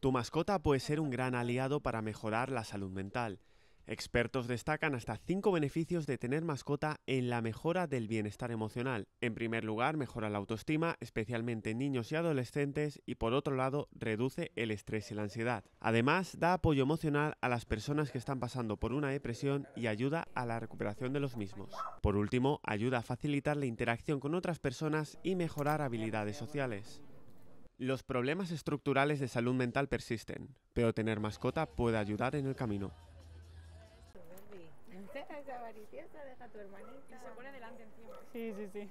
Tu mascota puede ser un gran aliado para mejorar la salud mental. Expertos destacan hasta cinco beneficios de tener mascota en la mejora del bienestar emocional. En primer lugar, mejora la autoestima, especialmente en niños y adolescentes, y por otro lado, reduce el estrés y la ansiedad. Además, da apoyo emocional a las personas que están pasando por una depresión y ayuda a la recuperación de los mismos. Por último, ayuda a facilitar la interacción con otras personas y mejorar habilidades sociales. Los problemas estructurales de salud mental persisten, pero tener mascota puede ayudar en el camino. Sí, sí,